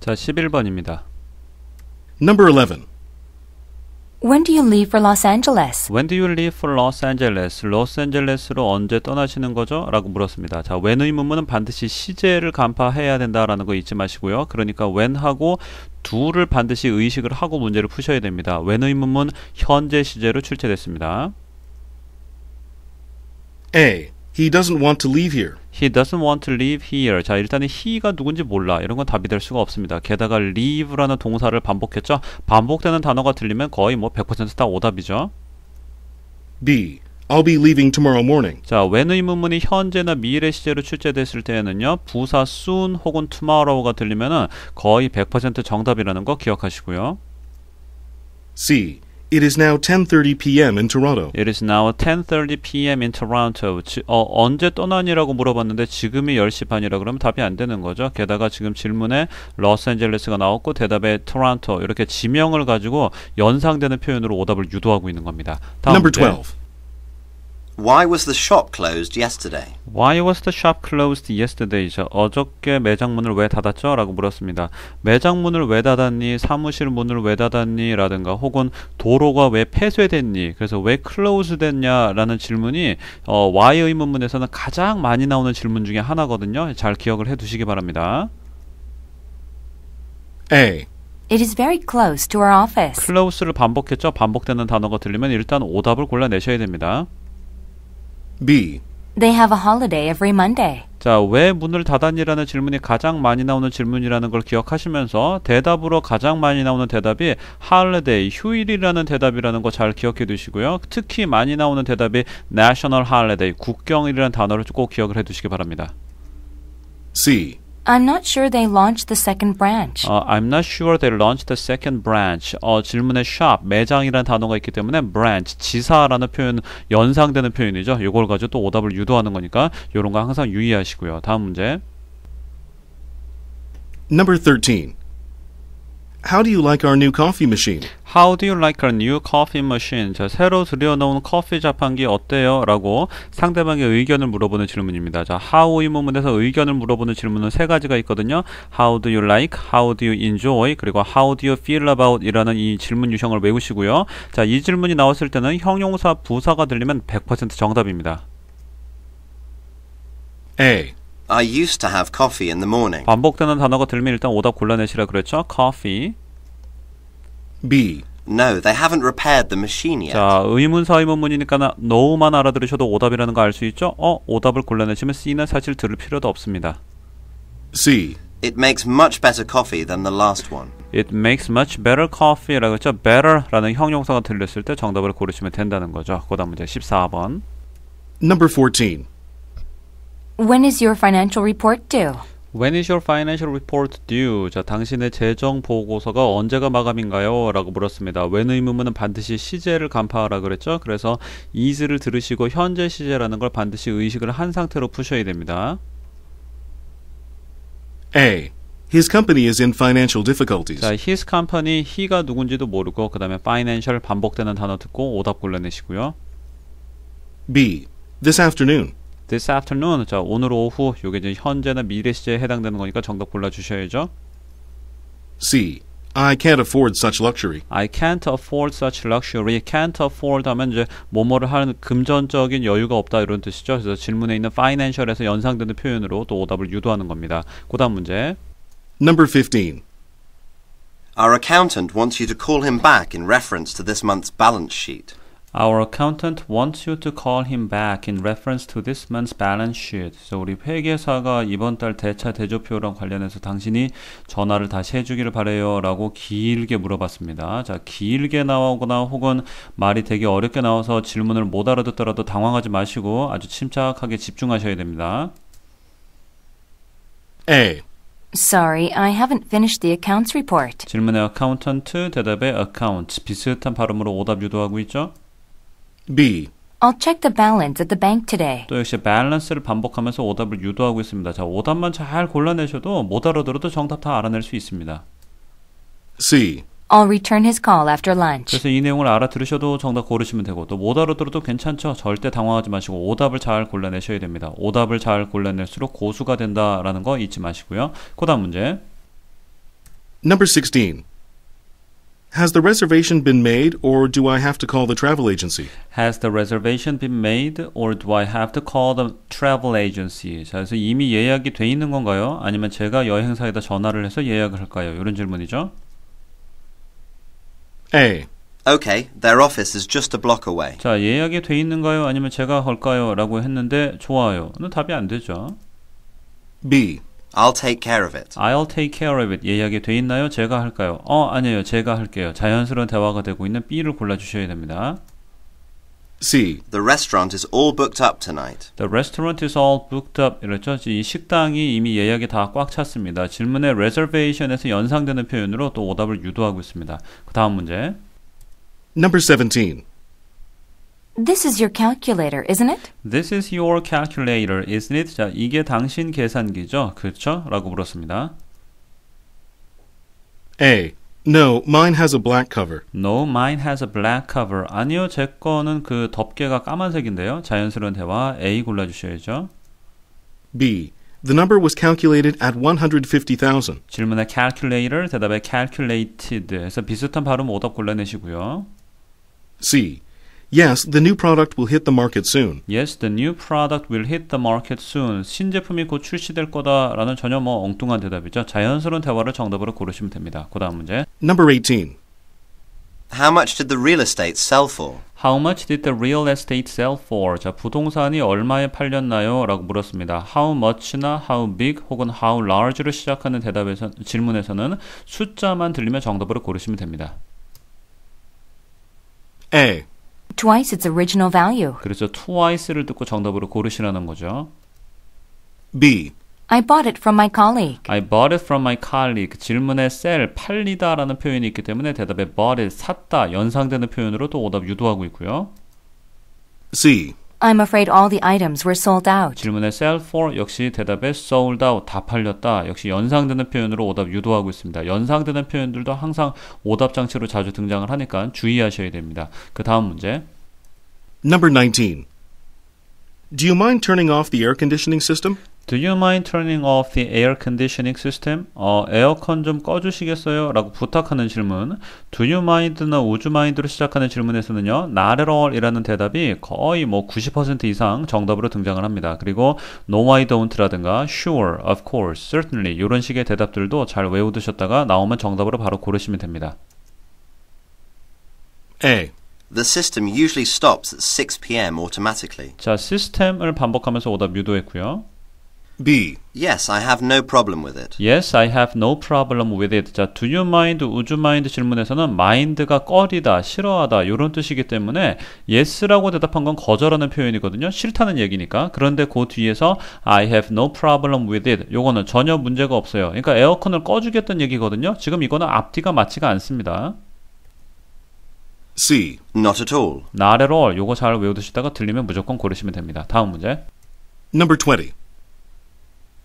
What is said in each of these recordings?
자, 11번입니다. Number 11. When do you leave for Los Angeles? When do you leave for Los Angeles? 로스앤젤레스로 언제 떠나시는 거죠? 라고 물었습니다. 자, when 의문문은 반드시 시제를 간파해야 된다라는 거 잊지 마시고요. 그러니까 when하고 do를 반드시 의식을 하고 문제를 푸셔야 됩니다. when 의문문 현재 시제로 출제됐습니다. A. He doesn't want to leave here. He doesn't want to leave here. 자, 일단은 he가 누군지 몰라. 이런 건 답이 될 수가 없습니다. 게다가 leave라는 동사를 반복했죠. 반복되는 단어가 들리면 거의 뭐 100%다 오답이죠. B. I'll be leaving tomorrow morning. 자, when 의문문이 현재나 미래 시제로 출제됐을 때에는요. 부사 soon 혹은 tomorrow가 들리면은 거의 100% 정답이라는 거 기억하시고요. C. It is now 10:30 p.m. in Toronto. It is now 10:30 p.m. in Toronto. 지, 어, 언제 떠나니라고 물어봤는데 지금이 10시 반이라 그러면 답이 안 되는 거죠. 게다가 지금 질문에 로스앤젤레스가 나왔고 대답에 토론토 이렇게 지명을 가지고 연상되는 표현으로 오답을 유도하고 있는 겁니다. 다음 Number 12. Why was the shop closed yesterday? Why was the shop closed yesterday? 저 어저께 매장 문을 왜 닫았죠? 라고 물었습니다. 매장 문을 왜 닫았니? 사무실 문을 왜 닫았니? 라든가 혹은 도로가 왜 폐쇄됐니? 그래서 왜 close 됐냐? 라는 질문이 어, why 의문문에서는 가장 많이 나오는 질문 중에 하나거든요. 잘 기억을 해 두시기 바랍니다. A. It is very close to our office. close를 반복했죠. 반복되는 단어가 들리면 일단 오답을 골라내셔야 됩니다. B. They have a holiday every Monday. 자, 왜 문을 닫았니라는 질문이 가장 많이 나오는 질문이라는 걸 기억하시면서 대답으로 가장 많이 나오는 대답이 holiday, 휴일이라는 대답이라는 거 잘 기억해 두시고요. 특히 많이 나오는 대답이 national holiday, 국경일이라는 단어를 꼭 기억을 해 두시기 바랍니다. C. I'm not sure they launched the second branch. 어, I'm not sure they launched the second branch. 어, 질문에 shop 매장이라는 단어가 있기 때문에 branch 지사라는 표현 연상되는 표현이죠. 이걸 가지고 또 오답을 유도하는 거니까 이런 거 항상 유의하시고요. 다음 문제. Number 13. How do you like our new coffee machine? How do you like our new coffee machine? 자, 새로 들여놓은 커피 자판기 어때요? 라고 상대방의 의견을 물어보는 질문입니다. 자, how 이문문에서 의견을 물어보는 질문은 세 가지가 있거든요. How do you like? How do you enjoy? 그리고 how do you feel about? 이라는 이 질문 유형을 외우시고요. 자, 이 질문이 나왔을 때는 형용사 부사가 들리면 100% 정답입니다. A. I used to have coffee in the morning. 반복되는 단어가 들면 리 일단 오답 골라내시라 그랬죠? coffee B. No, they haven't repaired the machine yet. 자, 의문사 의문문이니까 no만 알아들으셔도 오답이라는 거 알 수 있죠? 어, 오답을 골라내시면 C는 사실 들을 필요도 없습니다. C. It makes much better coffee than the last one. It makes much better coffee라고 했죠. better라는 형용사가 들렸을 때 정답을 고르시면 된다는 거죠. 그다음 문제 14번. Number 14. When is your financial report due? When is your financial report due? 자, 당신의 재정 보고서가 언제가 마감인가요? 라고 물었습니다. when 의문문은 반드시 시제를 간파하라 그랬죠? 그래서 is를 들으시고 현재 시제라는 걸 반드시 의식을 한 상태로 푸셔야 됩니다. A. His company is in financial difficulties. 자, his company, he가 누군지도 모르고 그다음에 financial 반복되는 단어 듣고 오답 골라내시고요. B. This afternoon. this afternoon. 자, 오늘 오후. 요게 이제 현재나 미래 시제에 해당되는 거니까 정답 골라 주셔야죠. C. I can't afford such luxury. I can't afford such luxury. can't afford 하면 이제 뭐뭐를 하는 금전적인 여유가 없다 이런 뜻이죠. 그래서 질문에 있는 financial에서 연상되는 표현으로 또 오답을 유도하는 겁니다. 그다음 문제. Number 15. Our accountant wants you to call him back in reference to this month's balance sheet. Our accountant wants you to call him back in reference to this month's balance sheet. 그래서 우리 회계사가 이번 달 대차 대조표랑 관련해서 당신이 전화를 다시 해주기를 바래요라고 길게 물어봤습니다. 자, 길게 나오거나 혹은 말이 되게 어렵게 나와서 질문을 못 알아듣더라도 당황하지 마시고 아주 침착하게 집중하셔야 됩니다. A. Sorry, I haven't finished the accounts report. 질문에 accountant, 대답에 account 비슷한 발음으로 오답 유도하고 있죠? B. I'll check the balance at the bank today. 또 역시 밸런스를 반복하면서 오답을 유도하고 있습니다. 자, 오답만 잘 골라내셔도 못 알아들어도 정답 다 알아낼 수 있습니다. C. I'll return his call after lunch. 그래서 이 내용을 알아들으셔도 정답 고르시면 되고 또 못 알아들어도 괜찮죠. 절대 당황하지 마시고 오답을 잘 골라내셔야 됩니다. 오답을 잘 골라낼수록 고수가 된다라는 거 잊지 마시고요. 그다음 문제. Number 16. Has the reservation been made or do I have to call the travel agency? Has the reservation been made or do I have to call the travel agency? 자, 그래서 이미 예약이 돼 있는 건가요? 아니면 제가 여행사에다 전화를 해서 예약을 할까요? 이런 질문이죠. A. Okay, their office is just a block away. 자, 예약이 돼 있는가요? 아니면 제가 걸까요? 라고 했는데 좋아요. 는 답이 안 되죠. B. I'll take care of it. I'll take care of it. 예약이 돼 있나요? 제가 할까요? 어, 아니에요. 제가 할게요. 자연스러운 대화가 되고 있는 B를 골라 주셔야 됩니다. C. The restaurant is all booked up tonight. The restaurant is all booked up. 이랬죠? 이 식당이 이미 예약이 다 꽉 찼습니다. 질문의 reservation에서 연상되는 표현으로 또 오답을 유도하고 있습니다. 그 다음 문제. Number 17. This is your calculator, isn't it? This is your calculator, isn't it? 자, 이게 당신 계산기죠? 그렇죠? 라고 물었습니다. A. No, mine has a black cover. No, mine has a black cover. 아니요, 제 거는 그 덮개가 까만색인데요. 자연스러운 대화 A 골라 주셔야죠. B. The number was calculated at 150,000. 질문에 calculator, 대답에 calculated 해서 비슷한 발음 오답 골라내시고요. C. Yes, the new product will hit the market soon. Yes, the new product will hit the market soon. 신제품이 곧 출시될 거다라는 전혀 뭐 엉뚱한 대답이죠. 자연스러운 대화를 정답으로 고르시면 됩니다. 그다음 문제. Number 18. How much did the real estate sell for? How much did the real estate sell for? 자, 부동산이 얼마에 팔렸나요? 라고 물었습니다. How much나 how big 혹은 how large를 시작하는 대답에서 질문에서는 숫자만 들리면 정답으로 고르시면 됩니다. A twice its original value. 그렇죠. twice를 듣고 정답으로 고르시라는 거죠. B. I bought it from my colleague. I bought it from my colleague. 질문에 sell, 팔리다라는 표현이 있기 때문에 대답에 bought it, 샀다, 연상되는 표현으로 또 오답 유도하고 있고요. C. I'm afraid all the items were sold out. 질문의 sell for 역시 대답에 sold out 다 팔렸다. 역시 연상되는 표현으로 오답 유도하고 있습니다. 연상되는 표현들도 항상 오답 장치로 자주 등장을 하니까 주의하셔야 됩니다. 그 다음 문제. Number 19. Do you mind turning off the air conditioning system? Do you mind turning off the air conditioning system? 어, 에어컨 좀 꺼주시겠어요? 라고 부탁하는 질문. Do you mind나 would you mind로 시작하는 질문에서는요, not at all 이라는 대답이 거의 뭐 90% 이상 정답으로 등장을 합니다. 그리고 no I don't라든가 sure, of course, certainly 이런 식의 대답들도 잘 외우두셨다가 나오면 정답으로 바로 고르시면 됩니다. A. The system usually stops at 6 p.m. automatically. 자, 시스템을 반복하면서 오답 유도했고요. B. Yes, I have no problem with it. Yes, I have no problem with it. 자, do you mind, would you mind 질문에서는 mind가 꺼리다, 싫어하다 이런 뜻이기 때문에 yes라고 대답한 건 거절하는 표현이거든요. 싫다는 얘기니까. 그런데 그 뒤에서 I have no problem with it. 요거는 전혀 문제가 없어요. 그러니까 에어컨을 꺼주겠다는 얘기거든요. 지금 이거는 앞뒤가 맞지가 않습니다. C. Not at all. Not at all. 요거 잘 외우시다가 들리면 무조건 고르시면 됩니다. 다음 문제. Number 20.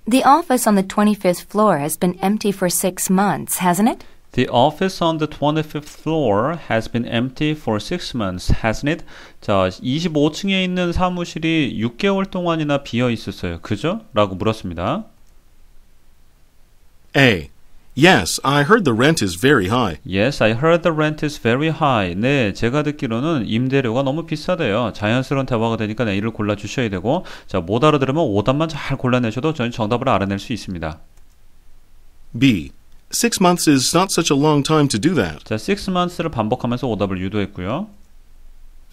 The office on the 25th floor has been empty for six months, hasn't it? The office on the 25th floor has been empty for six months, hasn't it? 자, 25층에 있는 사무실이 6개월 동안이나 비어 있었어요. 그죠? 라고 물었습니다. A. Yes, I heard the rent is very high. Yes, I heard the rent is very high. 네, 제가 듣기로는 임대료가 너무 비싸대요. 자연스러운 대화가 되니까 네, 이를 골라 주셔야 되고, 자, 못 알아들으면 오답만 잘 골라내셔도 저희 정답을 알아낼 수 있습니다. B. Six months is not such a long time to do that. 자, six months를 반복하면서 오답을 유도했고요.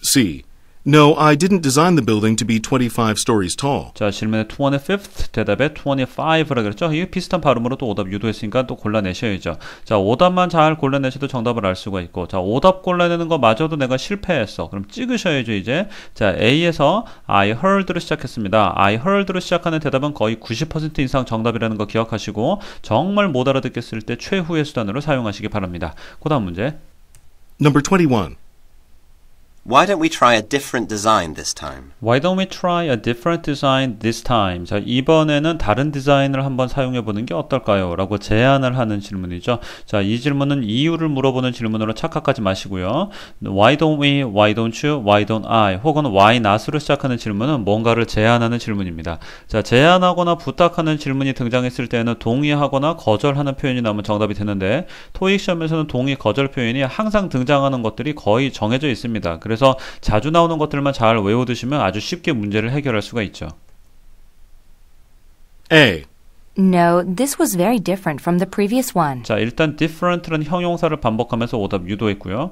C. No, I didn't design the building to be 25 stories tall. 자, 질문의 25th 대답에 25라 그랬죠? 이 비슷한 발음으로 또 오답 유도했으니까 또 골라내셔야죠. 자, 오답만 잘 골라내셔도 정답을 알 수가 있고, 자, 오답 골라내는 거 마저도 내가 실패했어. 그럼 찍으셔야죠, 이제. 자, A에서 I heard로 시작했습니다. I heard로 시작하는 대답은 거의 90% 이상 정답이라는 거 기억하시고, 정말 못 알아듣겠을 때 최후의 수단으로 사용하시기 바랍니다. 그 다음 문제. Number 21. Why don't we try a different design this time? Why don't we try a different design this time? 자, 이번에는 다른 디자인을 한번 사용해 보는 게 어떨까요? 라고 제안을 하는 질문이죠. 자, 이 질문은 이유를 물어보는 질문으로 착각하지 마시고요. Why don't we, why don't you, why don't I 혹은 why not으로 시작하는 질문은 뭔가를 제안하는 질문입니다. 자, 제안하거나 부탁하는 질문이 등장했을 때는 동의하거나 거절하는 표현이 나오면 정답이 되는데 토익 시험에서는 동의, 거절 표현이 항상 등장하는 것들이 거의 정해져 있습니다. 그래서 자주 나오는 것들만 잘 외워두시면 아주 쉽게 문제를 해결할 수가 있죠. A. No, this was very different from the previous one. 자, 일단 different라는 형용사를 반복하면서 오답 유도했고요.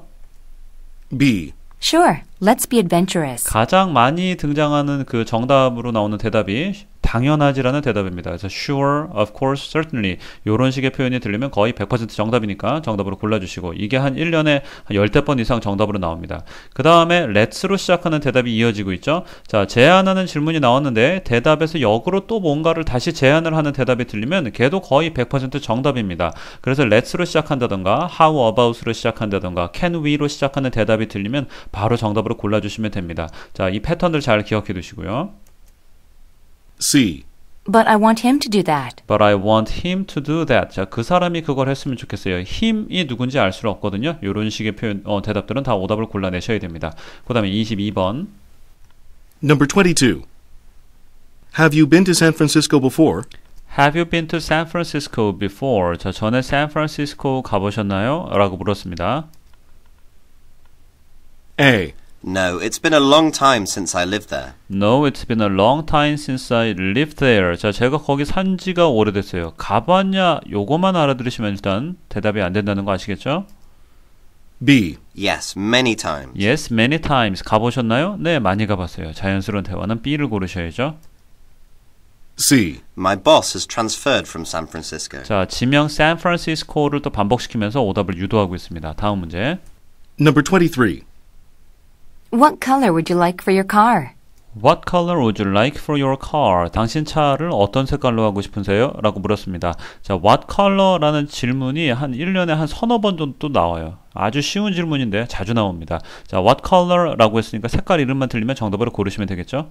B. Sure, let's be adventurous. 가장 많이 등장하는 그 정답으로 나오는 대답이 당연하지라는 대답입니다. 그래서 sure, of course, certainly 이런 식의 표현이 들리면 거의 100% 정답이니까 정답으로 골라주시고 이게 한 1년에 10대 번 이상 정답으로 나옵니다. 그 다음에 let's로 시작하는 대답이 이어지고 있죠. 자, 제안하는 질문이 나왔는데 대답에서 역으로 또 뭔가를 다시 제안을 하는 대답이 들리면 걔도 거의 100% 정답입니다. 그래서 let's로 시작한다던가 how about'로 시작한다던가 can we로 시작하는 대답이 들리면 바로 정답으로 골라주시면 됩니다. 자, 이 패턴들 잘 기억해 두시고요. C. But I want him to do that. But I want him to do that. 자, 그 사람이 그걸 했으면 좋겠어요. 힘이 누군지 알 수는 없거든요. 이런 식의 표현, 어, 대답들은 다 오답을 골라내셔야 됩니다. 그 다음에 22번. Number 22. Have you been to San Francisco before? Have you been to San Francisco before? 자, 전에 샌프란시스코 가보셨나요? 라고 물었습니다. A. No, it's been a long time since I lived there. No, it's been a long time since I lived there. 자, 제가 거기 산 지가 오래됐어요. 가봤냐? 요거만 알아들으시면 일단 대답이 안 된다는 거 아시겠죠? B. Yes, many times. Yes, many times. 가보셨나요? 네, 많이 가봤어요. 자연스러운 대화는 B를 고르셔야죠. C. My boss has transferred from San Francisco. 자, 지명 샌프란시스코를 또 반복시키면서 오답을 유도하고 있습니다. 다음 문제. Number 23. What color would you like for your car? What color would you like for your car? 당신 차를 어떤 색깔로 하고 싶으세요? 라고 물었습니다. 자, what color라는 질문이 한 1년에 한 서너 번 정도 나와요. 아주 쉬운 질문인데 자주 나옵니다. 자, what color라고 했으니까 색깔 이름만 들리면 정답으로 고르시면 되겠죠?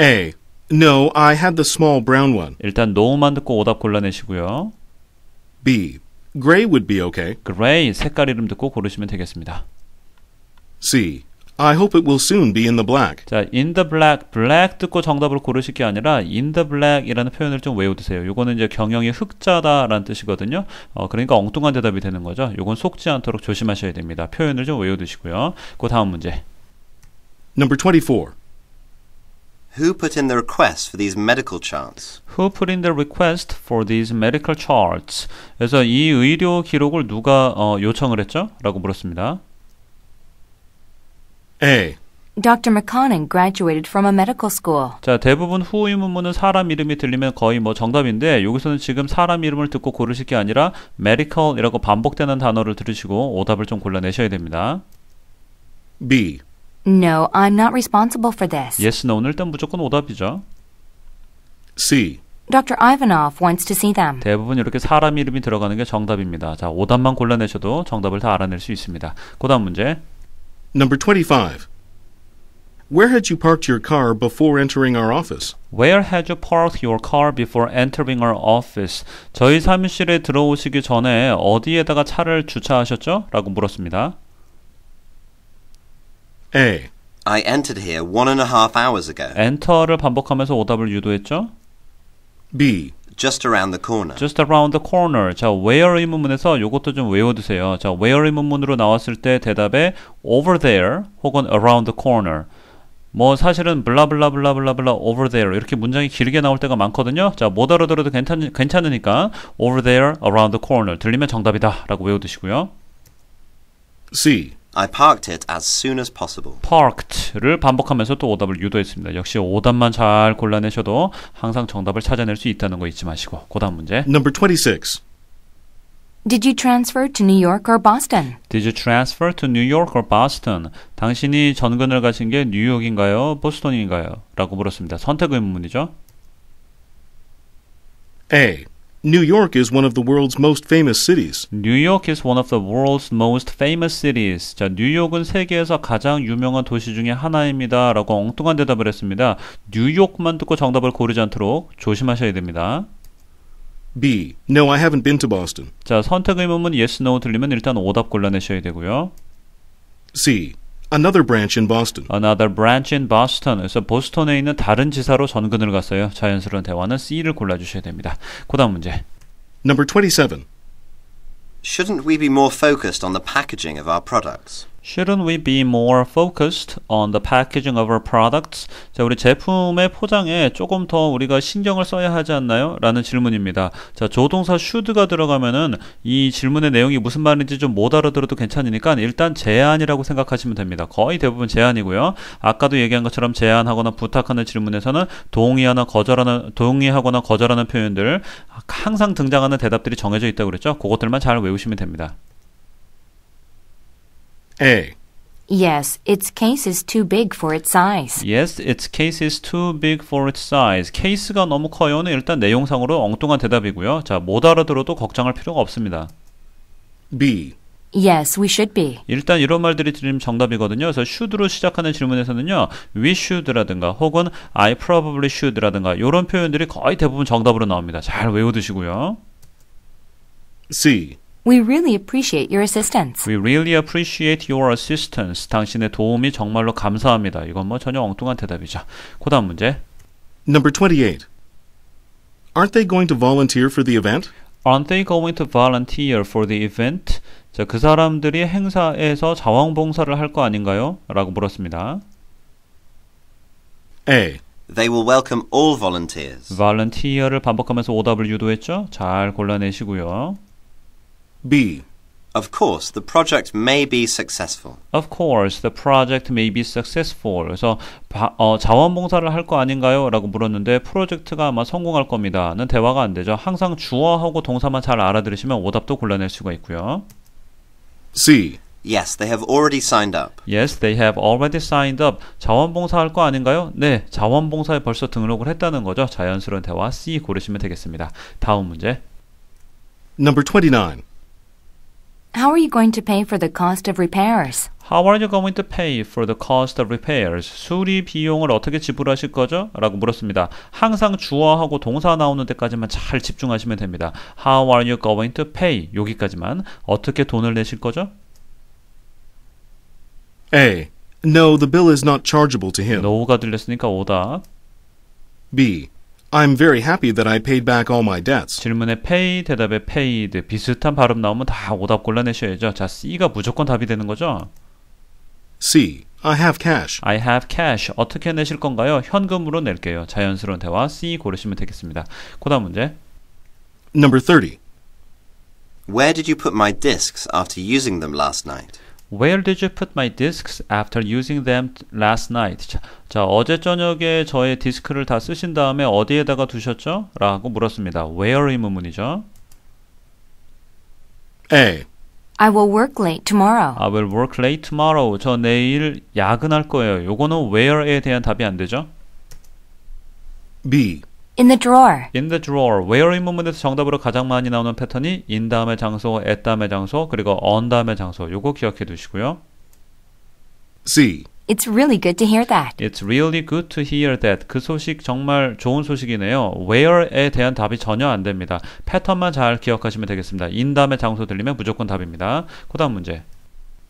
A. No, I had the small brown one. 일단 no만 듣고 오답 골라내시고요. B. Gray would be okay. Gray 색깔 이름 듣고 고르시면 되겠습니다. C. I hope it will soon be in the black. 자, in the black, black 듣고 정답을 고르실 게 아니라 in the black이라는 표현을 좀 외워두세요. 이거는 이제 경영이 흑자다라는 뜻이거든요. 어, 그러니까 엉뚱한 대답이 되는 거죠. 이건 속지 않도록 조심하셔야 됩니다. 표현을 좀 외워두시고요. 그 다음 문제. Number 24. Who put in the request for these medical charts? Who put in the request for these medical charts? 그래서 이 의료 기록을 누가 어, 요청을 했죠? 라고 물었습니다. A. 예. Dr. McConan graduated from a medical school. 자, 대부분 후의문문은 사람 이름이 들리면 거의 뭐 정답인데 여기서는 지금 사람 이름을 듣고 고르실 게 아니라 medical이라고 반복되는 단어를 들으시고 오답을 좀 골라내셔야 됩니다. B. No, I'm not responsible for this. Yes, no는 일단 무조건 오답이죠. C. Dr. Ivanov wants to see them. 대부분 이렇게 사람 이름이 들어가는 게 정답입니다. 자, 오답만 골라내셔도 정답을 다 알아낼 수 있습니다. 그다음 문제. Number 25. Where had you parked your car before entering our office? Where had you parked your car before entering our office? 저희 사무실에 들어오시기 전에 어디에다가 차를 주차하셨죠? 라고 물었습니다. A. I entered here one and a half hours ago. 엔터를 반복하면서 오답을 유도했죠? B. just around the corner. just around the corner. 자, where 의문문에서 요것도 좀 외워두세요. 자, where 의문문으로 나왔을 때 대답에 over there 혹은 around the corner. 뭐 사실은 블라블라블라블라블라 over there 이렇게 문장이 길게 나올 때가 많거든요. 자, 못 알아들어도 괜찮, 괜찮으니까 over there, around the corner 들리면 정답이다 라고 외워두시고요. C. I parked it as soon as possible. parked를 반복하면서 또 오답을 유도했습니다. 역시 오답만 잘 골라내셔도 항상 정답을 찾아낼 수 있다는 거 잊지 마시고 그 다음 문제. Number 26. Did you transfer to New York or Boston? Did you transfer to New York or Boston? 당신이 전근을 가신 게 뉴욕인가요? 보스턴인가요? 라고 물었습니다. 선택 의문문이죠. A. New York is one of the world's most famous cities. New York is one of the world's most famous cities. 자, 뉴욕은 세계에서 가장 유명한 도시 중의 하나입니다라고 엉뚱한 대답을 했습니다. 뉴욕만 듣고 정답을 고르지 않도록 조심하셔야 됩니다. B. No, I haven't been to Boston. 자, 선택 의문문 yes no 들리면 일단 오답 골라내셔야 되고요. C. another branch in Boston. Another branch in Boston. 그래서 보스턴에 있는 다른 지사로 전근을 갔어요. 자연스러운 대화는 C를 골라 주셔야 됩니다. 그다음 문제. Number 27. Shouldn't we be more focused on the packaging of our products? Shouldn't we be more focused on the packaging of our products? 자, 우리 제품의 포장에 조금 더 우리가 신경을 써야 하지 않나요? 라는 질문입니다. 자, 조동사 should가 들어가면은 이 질문의 내용이 무슨 말인지 좀 못 알아들어도 괜찮으니까 일단 제안이라고 생각하시면 됩니다. 거의 대부분 제안이고요. 아까도 얘기한 것처럼 제안하거나 부탁하는 질문에서는 동의하나 거절하는 동의하거나 거절하는 표현들 항상 등장하는 대답들이 정해져 있다고 그랬죠. 그것들만 잘 외우시면 됩니다. A. 예. Yes, its case is too big for its size. Yes, its case is too big for its size. 케이스가 너무 커요는 일단 내용상으로 엉뚱한 대답이고요. 자, 못 알아들어도 걱정할 필요가 없습니다. B. Yes, we should be. 일단 이런 말들이 지금 정답이거든요. 그래서 should로 시작하는 질문에서는요, we should라든가 혹은 I probably should라든가 이런 표현들이 거의 대부분 정답으로 나옵니다. 잘 외워두시고요. C. We really appreciate your assistance. We really appreciate your assistance. 당신의 도움이 정말로 감사합니다. 이건 뭐 전혀 엉뚱한 대답이죠. 그 다음 문제. Number 28. Aren't they going to volunteer for the event? Aren't they going to volunteer for the event? 자, 그 사람들이 행사에서 자원봉사를 할 거 아닌가요? 라고 물었습니다. A. They will welcome all volunteers. volunteer를 반복하면서 오답을 유도했죠? 잘 골라내시고요. B. Of course, the project may be successful. Of course, the project may be successful. 그래서 바, 어, 자원봉사를 할 거 아닌가요? 라고 물었는데 프로젝트가 아마 성공할 겁니다. 는 대화가 안 되죠. 항상 주어하고 동사만 잘 알아들으시면 오답도 골라낼 수가 있고요. C. Yes, they have already signed up. Yes, they have already signed up. 자원봉사 할거 아닌가요? 네, 자원봉사에 벌써 등록을 했다는 거죠. 자연스러운 대화 C 고르시면 되겠습니다. 다음 문제. Number 29. How are you going to pay for the cost of repairs? How are you going to pay for the cost of repairs? 수리 비용을 어떻게 지불하실 거죠? 라고 물었습니다. 항상 주어하고 동사 나오는 데까지만 잘 집중하시면 됩니다. How are you going to pay? 여기까지만 어떻게 돈을 내실 거죠? A. No, the bill is not chargeable to him. no가 들렸으니까 오다. B. I'm very happy that I paid back all my debts. 질문에 pay 대답에 paid 비슷한 발음 나오면 다 오답 골라내셔야죠. 자, C가 무조건 답이 되는 거죠. C. I have cash. I have cash. 어떻게 내실 건가요? 현금으로 낼게요. 자연스러운 대화 C 고르시면 되겠습니다. 그다음 문제. Number 30. Where did you put my discs after using them last night? Where did you put my d i s k s after using them last night? 자, 자, 어제 저녁에 저의 디스크를 다 쓰신 다음에 어디에다가 두셨죠? 라고 물었습니다. Where의 문문이죠. A. I will work late tomorrow. I will work late tomorrow. 저 내일 야근할 거예요. 요거는 where에 대한 답이 안 되죠? B. in the drawer. in the drawer. where in 문문에서 정답으로 가장 많이 나오는 패턴이 in 다음에 장소, at 다음에 장소, 그리고 on 다음에 장소. 요거 기억해 두시고요. C. It's really good to hear that. It's really good to hear that. 그 소식 정말 좋은 소식이네요. where에 대한 답이 전혀 안 됩니다. 패턴만 잘 기억하시면 되겠습니다. in 다음에 장소 들리면 무조건 답입니다. 그다음 문제.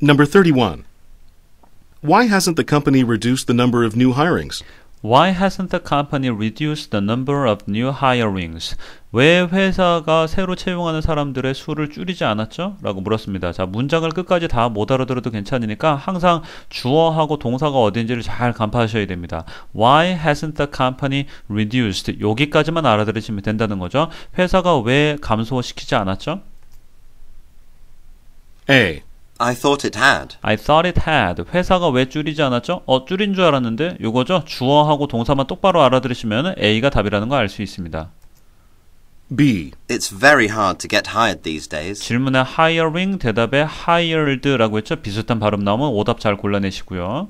Number 31. Why hasn't the company reduced the number of new hirings? Why hasn't the company reduced the number of new hirings? 왜 회사가 새로 채용하는 사람들의 수를 줄이지 않았죠? 라고 물었습니다. 자, 문장을 끝까지 다 못 알아들어도 괜찮으니까 항상 주어하고 동사가 어딘지를 잘 간파하셔야 됩니다. Why hasn't the company reduced? 여기까지만 알아들으시면 된다는 거죠. 회사가 왜 감소시키지 않았죠? A. I thought it had. I thought it had. 회사가 왜 줄이지 않았죠? 어, 줄인 줄 알았는데 요거죠? 주어하고 동사만 똑바로 알아들으시면 A가 답이라는 걸 알 수 있습니다. B. It's very hard to get hired these days. 질문에 hiring 대답에 hired라고 했죠? 비슷한 발음 나오면 오답 잘 골라내시고요.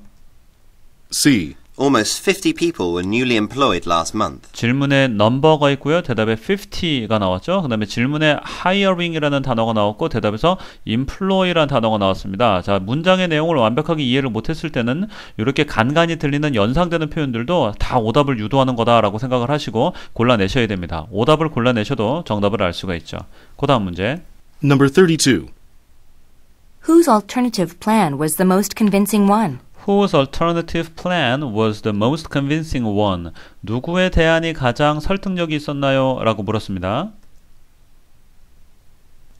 C. Almost 50 people were newly employed last month. 질문에 number가 있고요. 대답에 50가 나왔죠. 그다음에 질문에 hiring이라는 단어가 나왔고 대답에서 e m p l o y 라는 단어가 나왔습니다. 자, 문장의 내용을 완벽하게 이해를 못 했을 때는 이렇게 간간히 들리는 연상되는 표현들도 다 오답을 유도하는 거다라고 생각을 하시고 골라내셔야 됩니다. 오답을 골라내셔도 정답을 알 수가 있죠. 그다음 문제. Number 32. Whose alternative plan was the most convincing one? whose alternative plan was the most convincing one? 누구의 대안이 가장 설득력이 있었나요? 라고 물었습니다.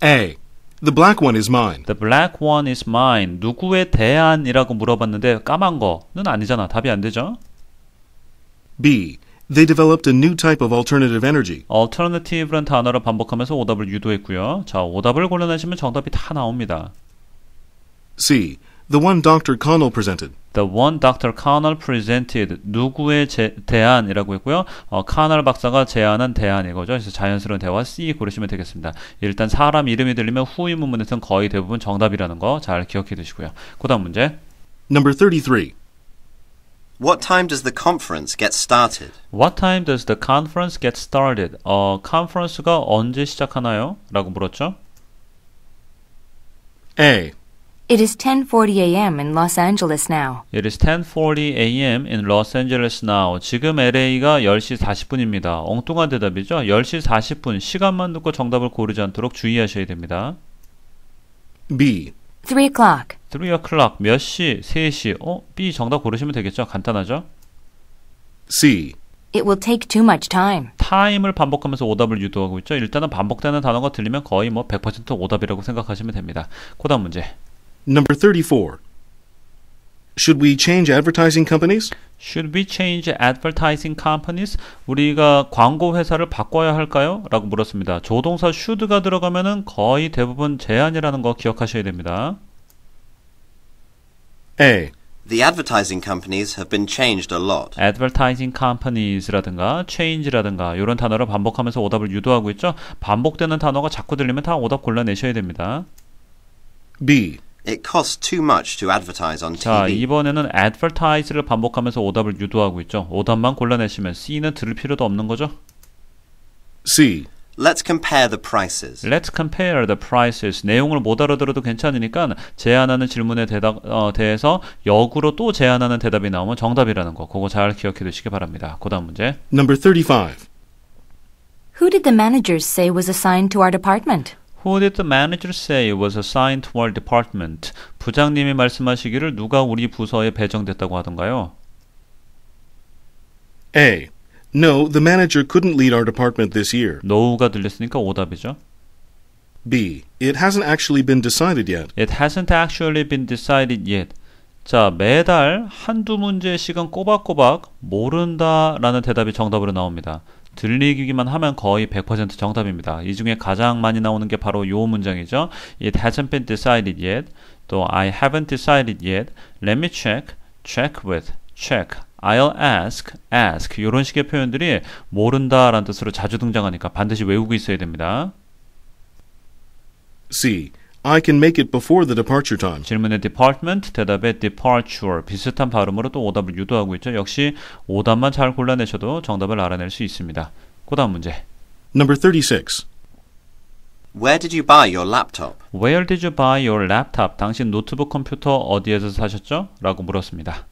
A. The black one is mine. The black one is mine. 누구의 대안이라고 물어봤는데 까만 거는 아니잖아. 답이 안 되죠? B. They developed a new type of alternative energy. alternative란 단어를 반복하면서 오답을 유도했고요. 자, 오답을 고려하시면 정답이 다 나옵니다. C. The one Dr. Connell presented. The one Dr. Connell presented. 누구의 제, 대안이라고 했고요. 어, 카널 박사가 제안한 대안인 거죠. 그래서 자연스러운 대화 C 고르시면 되겠습니다. 일단 사람 이름이 들리면 후임 문문에서는 거의 대부분 정답이라는 거 잘 기억해 두시고요. 그 다음 문제. Number 33. What time does the conference get started? What time does the conference get started? 어, 컨퍼런스가 언제 시작하나요? 라고 물었죠. A. It is 10:40 a.m. in Los Angeles now. It is 10:40 a.m. in Los Angeles now. 지금 LA가 10시 40분입니다. 엉뚱한 대답이죠. 10시 40분 시간만 듣고 정답을 고르지 않도록 주의하셔야 됩니다. B. 3 o'clock. 3 o'clock 몇 시? 3시. 어? B 정답 고르시면 되겠죠. 간단하죠? C. It will take too much time. 타임을 반복하면서 오답을 유도하고 있죠. 일단은 반복되는 단어가 들리면 거의 뭐 100% 오답이라고 생각하시면 됩니다. 그 다음 문제. Number 34. Should we change advertising companies? Should we change advertising companies? 우리가 광고 회사를 바꿔야 할까요? 라고 물었습니다. 조동사 should가 들어가면은 거의 대부분 제안이라는 거 기억하셔야 됩니다. A. The advertising companies have been changed a lot. advertising companies라든가 change라든가 이런 단어를 반복하면서 오답을 유도하고 있죠. 반복되는 단어가 자꾸 들리면 다 오답 골라내셔야 됩니다. B. It costs too much to advertise on TV. 자, 이번에는 advertise를 반복하면서 오답을 유도하고 있죠. 오답만 골라내시면 C는 들을 필요도 없는 거죠. C. Let's compare the prices. Let's compare the prices. 내용을 못 알아들어도 괜찮으니까 제안하는 질문에 대답, 어, 대해서 역으로 또 제안하는 대답이 나오면 정답이라는 거. 그거 잘 기억해 두시기 바랍니다. 그 다음 문제. Number 35. Who did the manager say was assigned to our department? Who did the manager say was assigned to our department? 부장님이 말씀하시기를 누가 우리 부서에 배정됐다고 하던가요? A. No, the manager couldn't lead our department this year. no가 들렸으니까 오답이죠. B. It hasn't actually been decided yet. It hasn't actually been decided yet. 자, 매달 한두 문제씩은 꼬박꼬박 모른다라는 대답이 정답으로 나옵니다. 들리기만 하면 거의 100% 정답입니다. 이 중에 가장 많이 나오는 게 바로 요 문장이죠. It hasn't been decided yet. 또 I haven't decided yet. Let me check. Check with. Check. I'll ask, ask 이런 식의 표현들이 모른다 라는 뜻으로 자주 등장하니까 반드시 외우고 있어야 됩니다. C. I can make it before the departure time. 질문의 department 대답의 departure 비슷한 발음으로 또 오답을 유도하고 있죠. 역시 오답만 잘 골라내셔도 정답을 알아낼 수 있습니다. 그다음 문제. Number 36. Where did you buy your laptop? Where did you buy your laptop? 당신 노트북 컴퓨터 어디에서 사셨죠? 라고 물었습니다.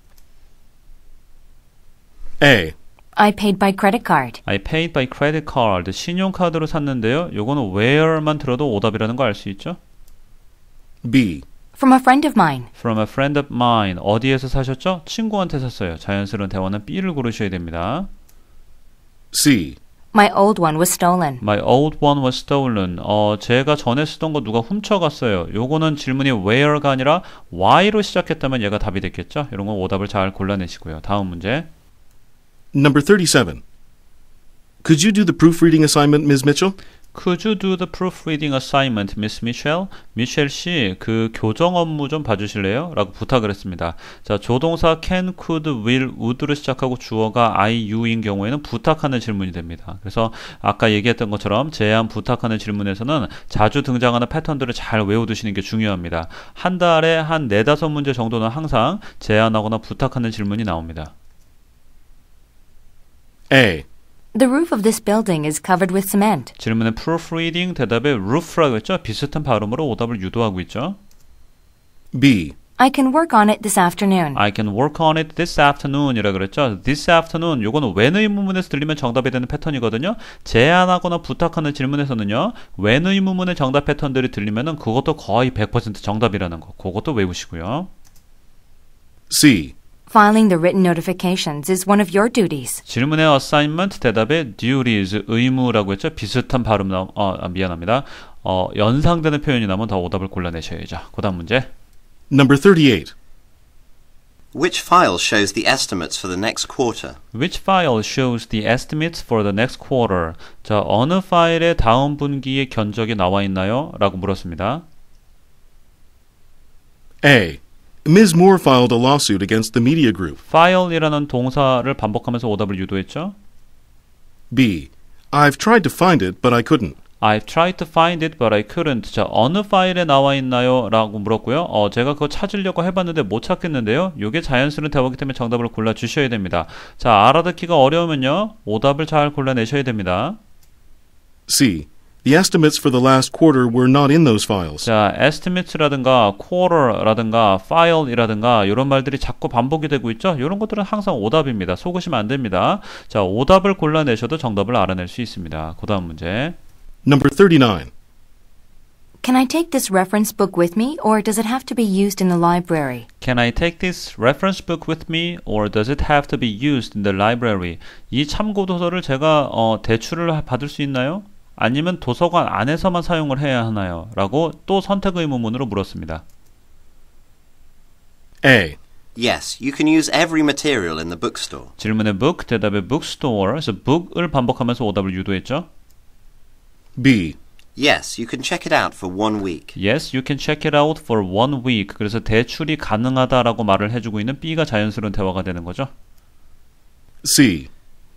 A. I paid by credit card. I paid by credit card. 신용카드로 샀는데요. 요거는 where만 들어도 오답이라는 거 알 수 있죠? B. From a friend of mine. From a friend of mine. 어디에서 사셨죠? 친구한테 샀어요. 자연스러운 대화는 B를 고르셔야 됩니다. C. My old one was stolen. My old one was stolen. 어, 제가 전에 쓰던 거 누가 훔쳐갔어요. 요거는 질문이 where가 아니라 why로 시작했다면 얘가 답이 됐겠죠? 이런 건 오답을 잘 골라내시고요. 다음 문제. Number 37. Could you do the proofreading assignment, Ms. Mitchell? Could you do the proofreading assignment, Miss m i c h e l l 미셸 씨, 그 교정 업무 좀 봐주실래요? 라고 부탁을 했습니다. 자, 조동사 can, could, will, would를 시작하고 주어가 I, you인 경우에는 부탁하는 질문이 됩니다. 그래서 아까 얘기했던 것처럼 제안 부탁하는 질문에서는 자주 등장하는 패턴들을 잘 외워두시는 게 중요합니다. 한 달에 한 네다섯 문제 정도는 항상 제안하거나 부탁하는 질문이 나옵니다. A. The roof of this building is covered with cement. 질문의 proofreading 대답에 roof라고 했죠? 비슷한 발음으로 오답을 유도하고 있죠. B. I can work on it this afternoon. I can work on it this afternoon이라 그랬죠. this afternoon 요거는 when 의문문에서 들리면 정답이 되는 패턴이거든요. 제안하거나 부탁하는 질문에서는요. when 의문문의 정답 패턴들이 들리면은 그것도 거의 100% 정답이라는 거. 그것도 외우시고요. C. Filing the written notifications is one of your duties. 질문의 assignment 대답에 duties 의무라고 했죠. 비슷한 발음 나오 어, 미안합니다. 어, 연상되는 표현이 나오면 더 오답을 골라내셔야죠. 그다음 문제. Number 38. Which file shows the estimates for the next quarter? Which file shows the estimates for the next quarter? 자, 어느 파일에 다음 분기의 견적이 나와 있나요? 라고 물었습니다. A. Ms. Moore filed a lawsuit against the media group. file이라는 동사를 반복하면서 오답을 유도했죠. B. I've tried to find it, but I couldn't. I've tried to find it but I couldn't. 자, 어느 파일에 나와 있나요? 라고 물었고요. 어, 제가 그거 찾으려고 해봤는데 못 찾겠는데요. 이게 자연스러운 대화기 때문에 정답을 골라주셔야 됩니다. 자, 알아듣기가 어려우면요. 오답을 잘 골라내셔야 됩니다. C. The estimates for the last quarter were not in those files. 자, estimates라든가 quarter라든가 file이라든가 이런 말들이 자꾸 반복이 되고 있죠. 이런 것들은 항상 오답입니다. 속으시면 안 됩니다. 자, 오답을 골라내셔도 정답을 알아낼 수 있습니다. 그다음 문제. Number 39. Can I take this reference book with me or does it have to be used in the library? Can I take this reference book with me or does it have to be used in the library? 이 참고 도서를 제가 어, 대출을 받을 수 있나요? 아니면 도서관 안에서만 사용을 해야 하나요? 라고 또 선택 의문문으로 물었습니다. A. Yes, you can use every material in the bookstore. 질문의 book, 대답의 bookstore, 그래서 book을 반복하면서 오답을 유도했죠. B. Yes, you can check it out for one week. Yes, you can check it out for one week. 그래서 대출이 가능하다라고 말을 해주고 있는 B가 자연스러운 대화가 되는 거죠. C.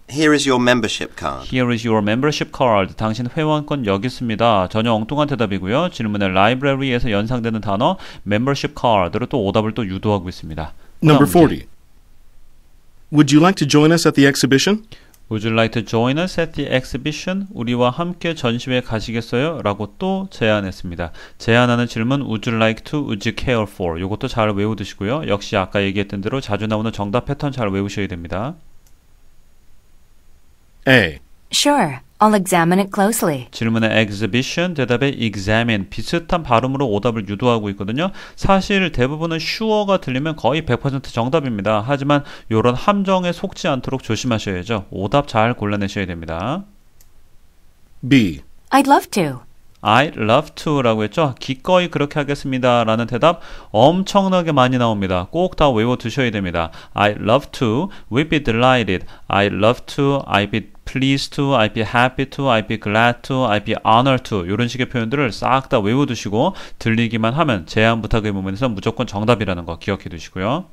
Here is your membership card. Here is your membership card. 당신 회원권 여기 있습니다. 전혀 엉뚱한 대답이고요. 질문의 library에서 연상되는 단어 membership card로 또 오답을 또 유도하고 있습니다. Number 40. Would you like to join us at the exhibition? Would you like to join us at the exhibition? 우리와 함께 전시회 가시겠어요? 라고 또 제안했습니다. 제안하는 질문 Would you like to? Would you care for? 이것도 잘 외우듯이고요. 역시 아까 얘기했던 대로 자주 나오는 정답 패턴 잘 외우셔야 됩니다. A. 예. Sure. I'll examine it closely. 질문의 exhibition 대답의 examine 비슷한 발음으로 오답을 유도하고 있거든요. 사실 대부분은 sure가 들리면 거의 100% 정답입니다. 하지만 이런 함정에 속지 않도록 조심하셔야죠. 오답 잘 골라내셔야 됩니다. B. I'd love to. I'd love to라고 했죠. 기꺼이 그렇게 하겠습니다라는 대답 엄청나게 많이 나옵니다. 꼭 다 외워 두셔야 됩니다. I'd love to, we'd be delighted. I'd love to, I'd be p l e a s e to, I'd be happy to, I'd be glad to, I'd be honored to 이런 식의 표현들을 싹 다 외워두시고 들리기만 하면 제안 부탁의 부분에서 무조건 정답이라는 거 기억해 두시고요.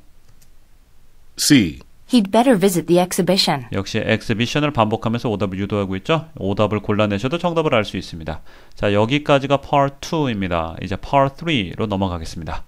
C. He'd better visit the exhibition. 역시 exhibition을 반복하면서 오답을 유도하고 있죠. 오답을 골라내셔도 정답을 알 수 있습니다. 자, 여기까지가 part 2입니다. 이제 part 3로 넘어가겠습니다.